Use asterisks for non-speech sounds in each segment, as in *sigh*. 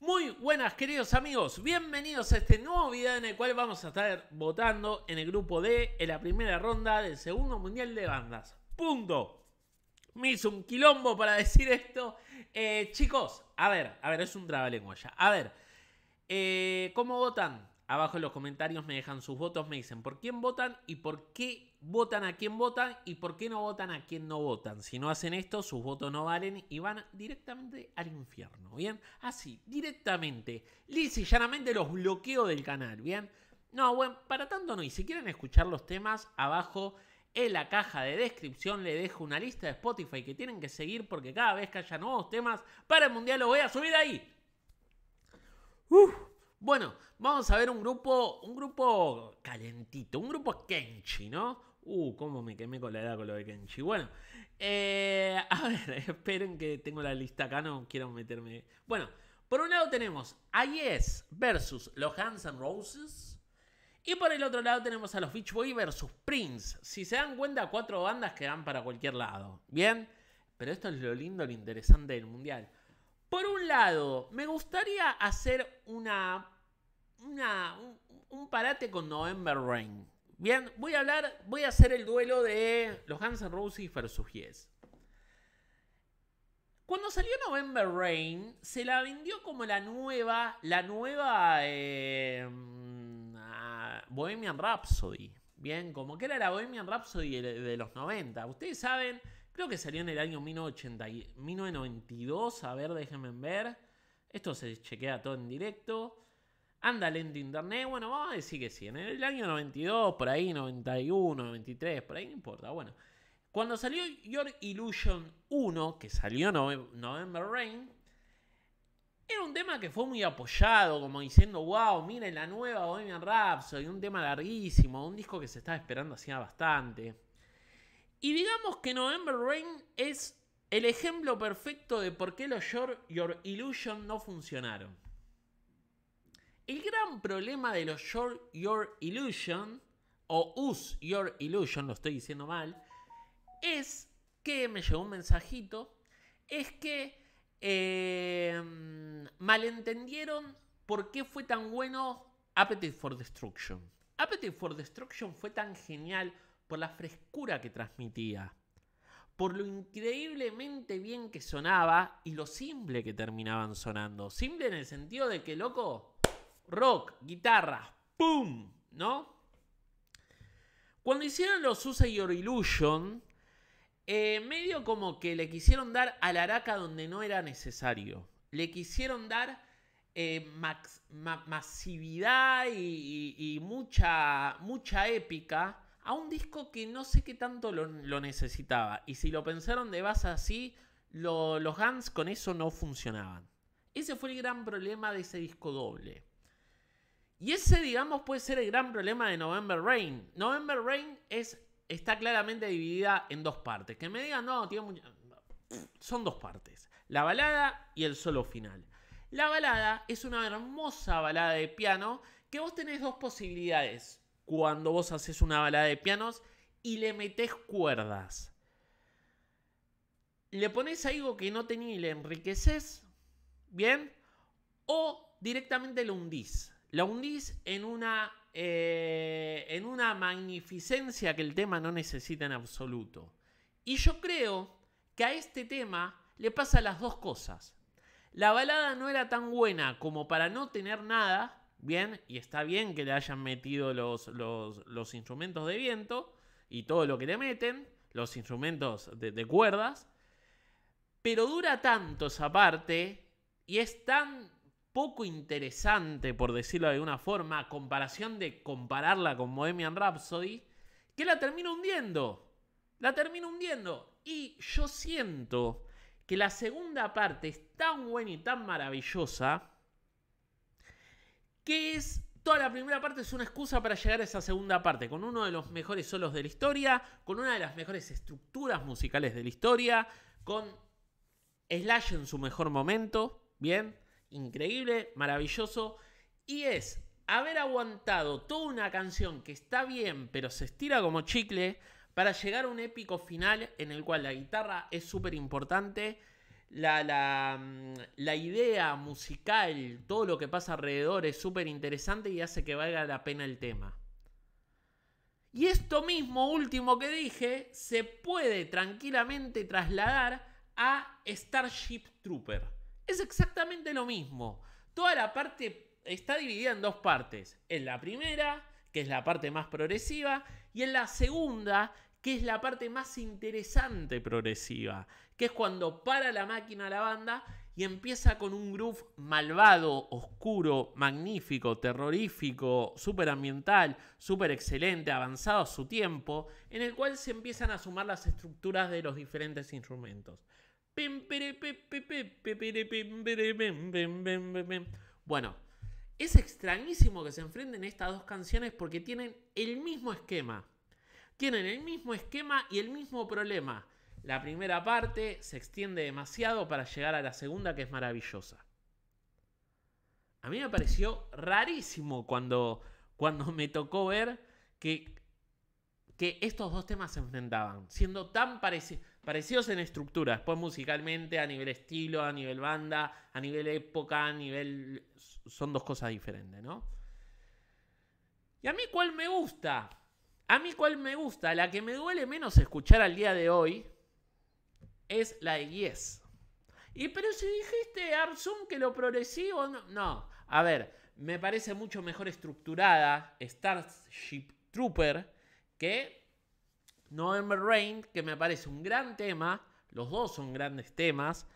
Muy buenas queridos amigos, bienvenidos a este nuevo video en el cual vamos a estar votando en el grupo D en la primera ronda del segundo mundial de bandas. Punto. Me hizo un quilombo para *laughs* decir esto. Eh, chicos, a ver, a ver, es un en ya. A ver, eh, ¿cómo votan? Abajo en los comentarios me dejan sus votos, me dicen por quién votan y por qué votan a quién votan y por qué no votan a quién no votan. Si no hacen esto, sus votos no valen y van directamente al infierno, ¿bien? Así, directamente. y llanamente los bloqueo del canal, ¿bien? No, bueno, para tanto no. Y si quieren escuchar los temas, abajo en la caja de descripción le dejo una lista de Spotify que tienen que seguir porque cada vez que haya nuevos temas para el Mundial lo voy a subir ahí. Uf. Bueno, vamos a ver un grupo, un grupo calentito, un grupo Kenchi, ¿no? Uh, cómo me quemé con la edad con lo de Kenchi. Bueno, eh, *laughs* a ver, esperen que tengo la lista acá, no quiero meterme. Bueno, por un lado tenemos a Yes versus los Hands Roses. Y por el otro lado tenemos a los Beach Boys versus Prince. Si se dan cuenta, cuatro bandas que van para cualquier lado. Bien, pero esto es lo lindo, lo interesante del mundial. Por un lado, me gustaría hacer una, un, parate con November Rain. Bien, voy a hablar, voy a hacer el duelo de los Hansen N' Roses versus Yes. Cuando salió November Rain, se la vendió como la nueva, la nueva em, ah, Bohemian Rhapsody. Bien, como que era la Bohemian Rhapsody de los 90. Ustedes saben, Creo que salió en el año 1980, 1992. A ver, déjenme ver. Esto se chequea todo en directo. Anda lento internet. Bueno, vamos a decir que sí. En el año 92, por ahí, 91, 93, por ahí, no importa. Bueno, cuando salió Your Illusion 1, que salió November Rain, era un tema que fue muy apoyado, como diciendo, wow, miren la nueva Bohemian Rhapsody, un tema larguísimo, un disco que se estaba esperando hacía bastante. Y digamos que November Rain es el ejemplo perfecto de por qué los Your, Your Illusion no funcionaron. El gran problema de los Your, Your Illusion, o Use Your Illusion, lo estoy diciendo mal, es que me llegó un mensajito, es que em, malentendieron por qué fue tan bueno Appetite for Destruction. Appetite for Destruction fue tan genial, por la frescura que transmitía, por lo increíblemente bien que sonaba y lo simple que terminaban sonando. Simple en el sentido de que, loco, rock, guitarra, ¡pum! ¿No? Cuando hicieron los Use Your Illusion, eh, medio como que le quisieron dar a la araca donde no era necesario. Le quisieron dar eh, masividad y, y, mucha, mucha épica a un disco que no sé qué tanto lo, necesitaba. Y si lo pensaron de base así, los Guns con eso no funcionaban. Ese fue el gran problema de ese disco doble. Y ese, digamos, puede ser el gran problema de November Rain. November Rain es, está claramente dividida en dos partes. Que me digan, no, tiene mucha... Son dos partes. La balada y el solo final. La balada es una hermosa balada de piano que vos tenés dos posibilidades cuando vos haces una balada de pianos y le metes cuerdas. Le pones algo que no tenía y le enriqueces, ¿bien? O directamente lo hundís. La hundís en una, eh, en una magnificencia que el tema no necesita en absoluto. Y yo creo que a este tema le pasa las dos cosas. La balada no era tan buena como para no tener nada, bien y está bien que le hayan metido los, instrumentos de viento y todo lo que le meten, los instrumentos de, cuerdas, pero dura tanto esa parte y es tan poco interesante, por decirlo de alguna forma, a comparación de compararla con Bohemian Rhapsody, que la termino hundiendo. La termino hundiendo. Y yo siento que la segunda parte es tan buena y tan maravillosa que es toda la primera parte es una excusa para llegar a esa segunda parte, con uno de los mejores solos de la historia, con una de las mejores estructuras musicales de la historia, con Slash en su mejor momento, bien, increíble, maravilloso, y es haber aguantado toda una canción que está bien, pero se estira como chicle, para llegar a un épico final en el cual la guitarra es súper importante Mm, la, idea musical, todo lo que pasa alrededor es súper interesante y hace que valga la pena el tema. Y esto mismo último que dije se puede tranquilamente trasladar a Starship Trooper. Es exactamente lo mismo. Toda la parte está dividida en dos partes. En la primera, que es la parte más progresiva, y en la segunda, que es la parte más interesante progresiva, que es cuando para la máquina la banda y empieza con un groove malvado, oscuro, magnífico, terrorífico, súper ambiental, súper excelente, avanzado a su tiempo, en el cual se empiezan a sumar las estructuras de los diferentes instrumentos. Bueno, es extrañísimo que se enfrenten estas dos canciones porque tienen el mismo esquema tienen el mismo esquema y el mismo problema. La primera parte se extiende demasiado para llegar a la segunda que es maravillosa. A mí me pareció rarísimo cuando, cuando me tocó ver que, que estos dos temas se enfrentaban, siendo tan parecidos en estructura, después musicalmente, a nivel estilo, a nivel banda, a nivel época, a nivel... Son dos cosas diferentes, ¿no? ¿Y a mí cuál me gusta? A mí cuál me gusta, la que me duele menos escuchar al día de hoy es la de Yes. Y pero si dijiste Arzum que lo progresivo no, no, a ver, me parece mucho mejor estructurada Starship Trooper que November Rain, que me parece un gran tema, los dos son grandes temas,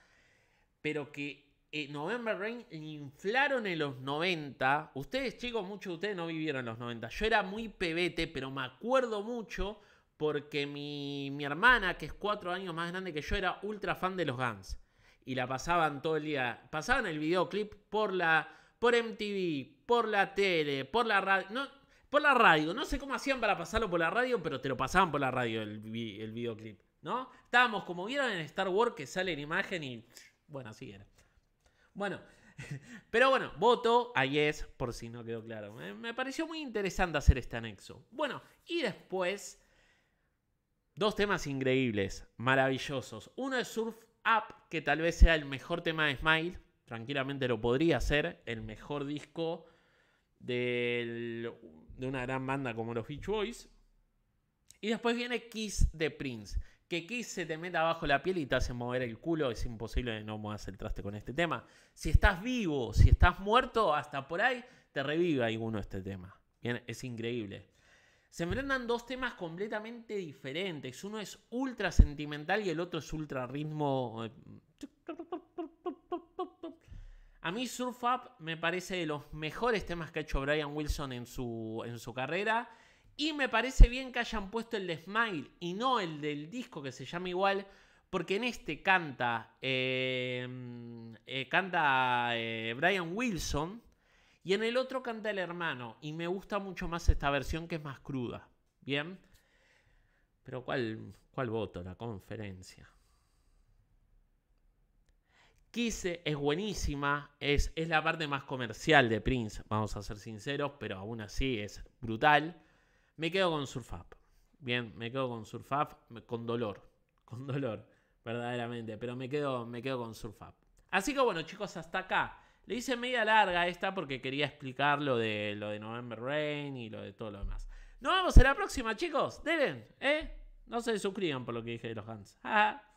pero que eh, November Rain inflaron en los 90. Ustedes, chicos, muchos de ustedes no vivieron en los 90. Yo era muy pebete, pero me acuerdo mucho porque mi, mi hermana, que es cuatro años más grande que yo, era ultra fan de los Guns. Y la pasaban todo el día. Pasaban el videoclip por la. por MTV, por la tele, por la radio. No, por la radio. No sé cómo hacían para pasarlo por la radio, pero te lo pasaban por la radio el, el videoclip, ¿no? Estábamos, como vieron en Star Wars, que sale en imagen y. Bueno, así era. Bueno, *laughs* pero bueno, voto a Yes por si no quedó claro. Me pareció muy interesante hacer este anexo. Bueno, y después, dos temas increíbles, maravillosos. Uno es Surf Up, que tal vez sea el mejor tema de Smile. Tranquilamente lo podría ser, el mejor disco de una gran banda como los Beach Boys. Y después viene Kiss de Prince. Que Kiss se te meta abajo la piel y te hace mover el culo, es imposible que no muevas el traste con este tema. Si estás vivo, si estás muerto, hasta por ahí te revive alguno este tema. es increíble. Se enfrentan dos temas completamente diferentes. Uno es ultra sentimental y el otro es ultra ritmo. Eh, A mí Surf Up me parece de los mejores temas que ha hecho Brian Wilson en su, en su carrera. Y me parece bien que hayan puesto el de Smile y no el del disco que se llama igual, porque en este canta, eh, eh, canta eh, Brian Wilson y en el otro canta el hermano. Y me gusta mucho más esta versión que es más cruda. Bien. Pero ¿cuál, cuál voto? La conferencia. Quise es buenísima, es, es, la parte más comercial de Prince, vamos a ser sinceros, pero aún así es brutal. Me quedo con Surfap. Bien, me quedo con Surfap con dolor. *laughs* Con dolor, verdaderamente. Pero me quedo, me quedo con Surfap. Así que bueno, chicos, hasta acá. Le hice media larga esta porque quería explicar lo de, lo de November Rain y lo de todo lo demás. Nos vemos en la próxima, chicos. Deben, ¿eh? No se suscriban por lo que dije de los Hans. *laughs*